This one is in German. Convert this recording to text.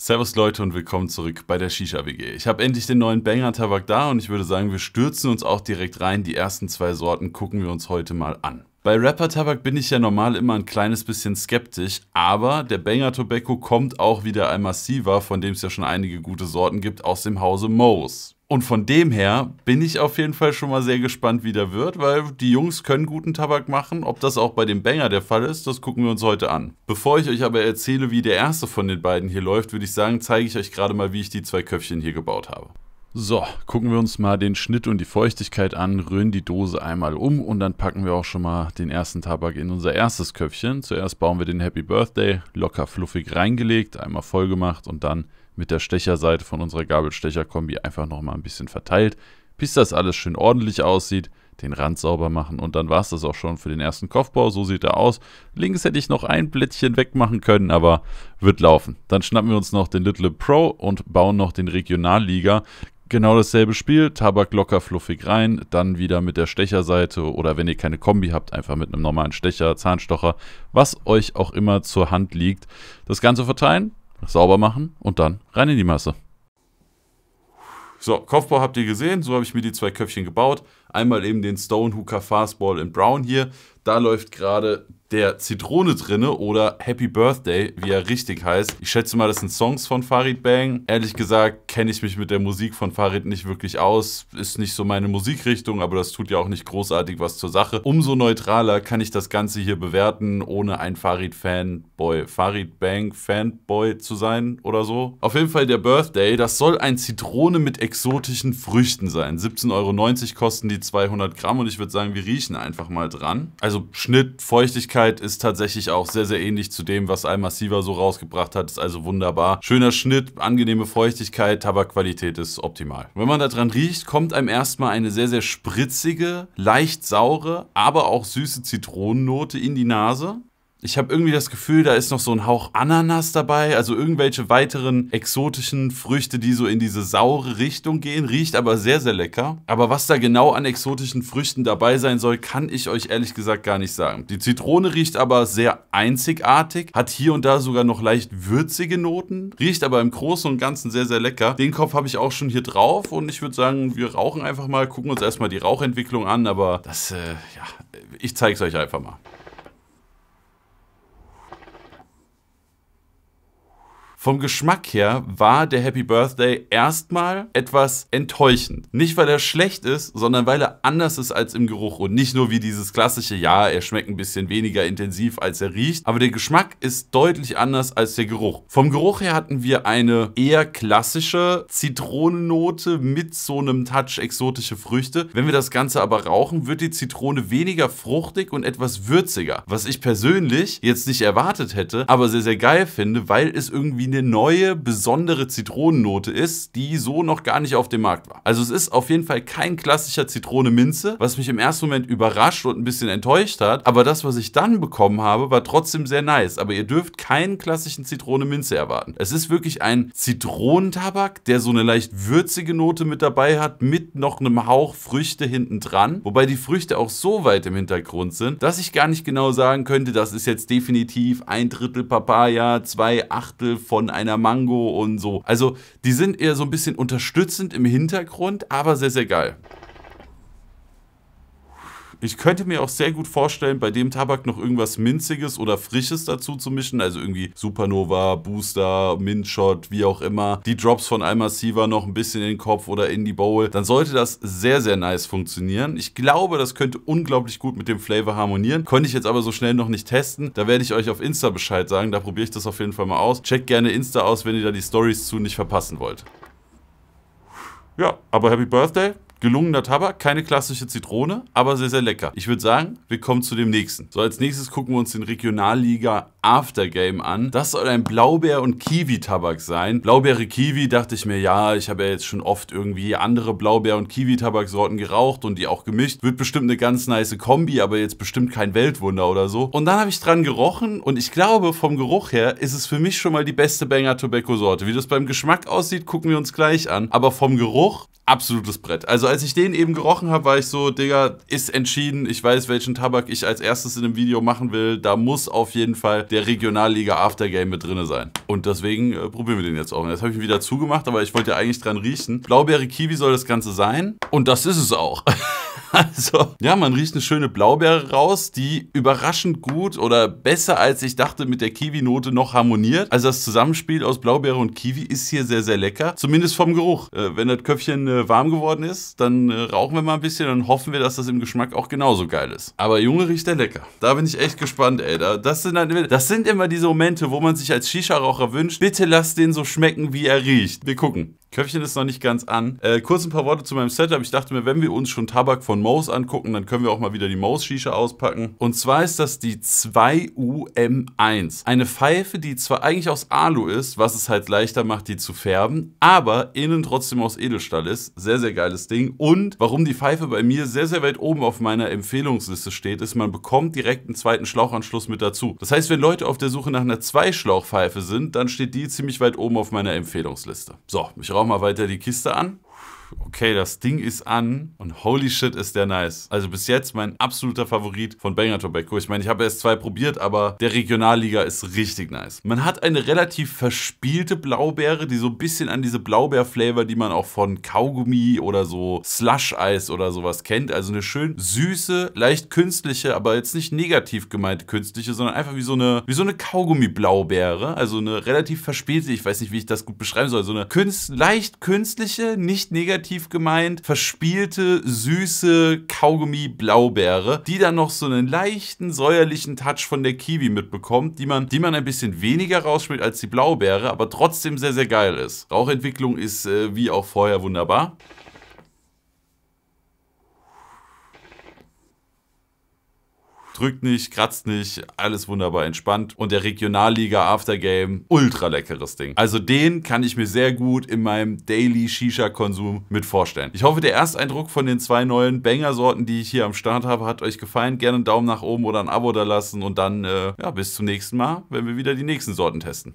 Servus Leute und willkommen zurück bei der Shisha WG. Ich habe endlich den neuen Banger Tabak da und ich würde sagen, wir stürzen uns auch direkt rein. Die ersten zwei Sorten gucken wir uns heute mal an. Bei Rapper Tabak bin ich ja normal immer ein kleines bisschen skeptisch, aber der Banger Tobacco kommt auch wieder ein massiver, von dem es ja schon einige gute Sorten gibt, aus dem Hause Moes. Und von dem her bin ich auf jeden Fall schon mal sehr gespannt, wie der wird, weil die Jungs können guten Tabak machen. Ob das auch bei dem Banger der Fall ist, das gucken wir uns heute an. Bevor ich euch aber erzähle, wie der erste von den beiden hier läuft, würde ich sagen, zeige ich euch gerade mal, wie ich die zwei Köpfchen hier gebaut habe. So, gucken wir uns mal den Schnitt und die Feuchtigkeit an, rühren die Dose einmal um und dann packen wir auch schon mal den ersten Tabak in unser erstes Köpfchen. Zuerst bauen wir den Happy Birthday locker fluffig reingelegt, einmal voll gemacht und dann mit der Stecherseite von unserer Gabelstecher-Kombi einfach nochmal ein bisschen verteilt, bis das alles schön ordentlich aussieht, den Rand sauber machen und dann war es das auch schon für den ersten Kopfbau. So sieht er aus. Links hätte ich noch ein Blättchen wegmachen können, aber wird laufen. Dann schnappen wir uns noch den Little Pro und bauen noch den Regionalliga genau dasselbe Spiel, Tabak locker fluffig rein, dann wieder mit der Stecherseite oder wenn ihr keine Kombi habt, einfach mit einem normalen Stecher, Zahnstocher, was euch auch immer zur Hand liegt. Das Ganze verteilen, sauber machen und dann rein in die Masse. So, Kopfbau habt ihr gesehen, so habe ich mir die zwei Köpfchen gebaut. Einmal eben den Stonehooker Fastball in Brown hier. Da läuft gerade der Zitrone drinne oder Happy Birthday, wie er richtig heißt. Ich schätze mal, das sind Songs von Farid Bang. Ehrlich gesagt kenne ich mich mit der Musik von Farid nicht wirklich aus. Ist nicht so meine Musikrichtung, aber das tut ja auch nicht großartig was zur Sache. Umso neutraler kann ich das Ganze hier bewerten, ohne ein Farid-Fanboy, Farid Bang Fanboy zu sein oder so. Auf jeden Fall der Birthday, das soll ein Zitrone mit exotischen Früchten sein. 17,90 Euro kosten die die 200 Gramm und ich würde sagen, wir riechen einfach mal dran. Also Schnitt, Feuchtigkeit ist tatsächlich auch sehr, sehr ähnlich zu dem, was Almassiva so rausgebracht hat. Ist also wunderbar. Schöner Schnitt, angenehme Feuchtigkeit, Tabakqualität ist optimal. Wenn man da dran riecht, kommt einem erstmal eine sehr, sehr spritzige, leicht saure, aber auch süße Zitronennote in die Nase. Ich habe irgendwie das Gefühl, da ist noch so ein Hauch Ananas dabei, also irgendwelche weiteren exotischen Früchte, die so in diese saure Richtung gehen. Riecht aber sehr, sehr lecker. Aber was da genau an exotischen Früchten dabei sein soll, kann ich euch ehrlich gesagt gar nicht sagen. Die Zitrone riecht aber sehr einzigartig, hat hier und da sogar noch leicht würzige Noten, riecht aber im Großen und Ganzen sehr, sehr lecker. Den Kopf habe ich auch schon hier drauf und ich würde sagen, wir rauchen einfach mal, gucken uns erstmal die Rauchentwicklung an, aber das, äh, ja, ich zeige es euch einfach mal. Vom Geschmack her war der Happy Birthday erstmal etwas enttäuschend. Nicht, weil er schlecht ist, sondern weil er anders ist als im Geruch und nicht nur wie dieses klassische, ja, er schmeckt ein bisschen weniger intensiv als er riecht, aber der Geschmack ist deutlich anders als der Geruch. Vom Geruch her hatten wir eine eher klassische Zitronennote mit so einem Touch exotische Früchte. Wenn wir das Ganze aber rauchen, wird die Zitrone weniger fruchtig und etwas würziger, was ich persönlich jetzt nicht erwartet hätte, aber sehr, sehr geil finde, weil es irgendwie eine neue, besondere Zitronennote ist, die so noch gar nicht auf dem Markt war. Also es ist auf jeden Fall kein klassischer Zitronen ohne Minze, was mich im ersten Moment überrascht und ein bisschen enttäuscht hat. Aber das, was ich dann bekommen habe, war trotzdem sehr nice. Aber ihr dürft keinen klassischen Zitrone-Minze erwarten. Es ist wirklich ein Zitronentabak, der so eine leicht würzige Note mit dabei hat, mit noch einem Hauch Früchte hinten dran. Wobei die Früchte auch so weit im Hintergrund sind, dass ich gar nicht genau sagen könnte, das ist jetzt definitiv ein Drittel Papaya, zwei Achtel von einer Mango und so. Also die sind eher so ein bisschen unterstützend im Hintergrund, aber sehr, sehr geil. Ich könnte mir auch sehr gut vorstellen, bei dem Tabak noch irgendwas Minziges oder Frisches dazu zu mischen. Also irgendwie Supernova, Booster, Mintshot, wie auch immer. Die Drops von Almassiva noch ein bisschen in den Kopf oder in die Bowl. Dann sollte das sehr, sehr nice funktionieren. Ich glaube, das könnte unglaublich gut mit dem Flavor harmonieren. Konnte ich jetzt aber so schnell noch nicht testen. Da werde ich euch auf Insta Bescheid sagen. Da probiere ich das auf jeden Fall mal aus. Checkt gerne Insta aus, wenn ihr da die Stories zu nicht verpassen wollt. Ja, aber Happy Birthday. Gelungener Tabak, keine klassische Zitrone, aber sehr, sehr lecker. Ich würde sagen, wir kommen zu dem nächsten. So, als nächstes gucken wir uns den Regionalliga Aftergame an. Das soll ein Blaubeer- und Kiwi-Tabak sein. Blaubeere-Kiwi dachte ich mir, ja, ich habe ja jetzt schon oft irgendwie andere Blaubeer- und Kiwi-Tabaksorten geraucht und die auch gemischt. Wird bestimmt eine ganz nice Kombi, aber jetzt bestimmt kein Weltwunder oder so. Und dann habe ich dran gerochen und ich glaube, vom Geruch her ist es für mich schon mal die beste Banger Tobacco-Sorte. Wie das beim Geschmack aussieht, gucken wir uns gleich an. Aber vom Geruch, absolutes Brett. Also als ich den eben gerochen habe, war ich so, Digga, ist entschieden. Ich weiß, welchen Tabak ich als erstes in dem Video machen will. Da muss auf jeden Fall der der Regionalliga Aftergame mit drin sein. Und deswegen äh, probieren wir den jetzt auch. Jetzt habe ich ihn wieder zugemacht, aber ich wollte ja eigentlich dran riechen. Blaubeere Kiwi soll das Ganze sein. Und das ist es auch. Also, ja, man riecht eine schöne Blaubeere raus, die überraschend gut oder besser als ich dachte mit der Kiwi-Note noch harmoniert. Also das Zusammenspiel aus Blaubeere und Kiwi ist hier sehr, sehr lecker. Zumindest vom Geruch. Äh, wenn das Köpfchen äh, warm geworden ist, dann äh, rauchen wir mal ein bisschen und hoffen wir, dass das im Geschmack auch genauso geil ist. Aber Junge riecht der lecker. Da bin ich echt gespannt, ey. Da, das, sind halt, das sind immer diese Momente, wo man sich als Shisha-Raucher wünscht, bitte lass den so schmecken, wie er riecht. Wir gucken. Köpfchen ist noch nicht ganz an. Äh, kurz ein paar Worte zu meinem Setup. Ich dachte mir, wenn wir uns schon Tabak von Moes angucken, dann können wir auch mal wieder die Moes-Shisha auspacken. Und zwar ist das die 2UM1. Eine Pfeife, die zwar eigentlich aus Alu ist, was es halt leichter macht, die zu färben, aber innen trotzdem aus Edelstahl ist. Sehr, sehr geiles Ding. Und warum die Pfeife bei mir sehr, sehr weit oben auf meiner Empfehlungsliste steht, ist, man bekommt direkt einen zweiten Schlauchanschluss mit dazu. Das heißt, wenn Leute auf der Suche nach einer Zweischlauchpfeife sind, dann steht die ziemlich weit oben auf meiner Empfehlungsliste. So, mich raus rauch mal weiter die Kiste an okay, das Ding ist an und holy shit ist der nice. Also bis jetzt mein absoluter Favorit von Banger Tobacco. Ich meine, ich habe erst zwei probiert, aber der Regionalliga ist richtig nice. Man hat eine relativ verspielte Blaubeere, die so ein bisschen an diese Blaubeer-Flavor, die man auch von Kaugummi oder so Slush-Eis oder sowas kennt. Also eine schön süße, leicht künstliche, aber jetzt nicht negativ gemeinte künstliche, sondern einfach wie so eine, wie so eine Kaugummi-Blaubeere. Also eine relativ verspielte, ich weiß nicht, wie ich das gut beschreiben soll, so eine künst, leicht künstliche, nicht negativ negativ gemeint, verspielte, süße Kaugummi-Blaubeere, die dann noch so einen leichten, säuerlichen Touch von der Kiwi mitbekommt, die man, die man ein bisschen weniger rausspielt als die Blaubeere, aber trotzdem sehr, sehr geil ist. Rauchentwicklung ist äh, wie auch vorher wunderbar. drückt nicht, kratzt nicht, alles wunderbar entspannt. Und der Regionalliga Aftergame, ultra leckeres Ding. Also den kann ich mir sehr gut in meinem Daily Shisha-Konsum mit vorstellen. Ich hoffe, der Ersteindruck von den zwei neuen Banger-Sorten, die ich hier am Start habe, hat euch gefallen. Gerne einen Daumen nach oben oder ein Abo da lassen und dann äh, ja, bis zum nächsten Mal, wenn wir wieder die nächsten Sorten testen.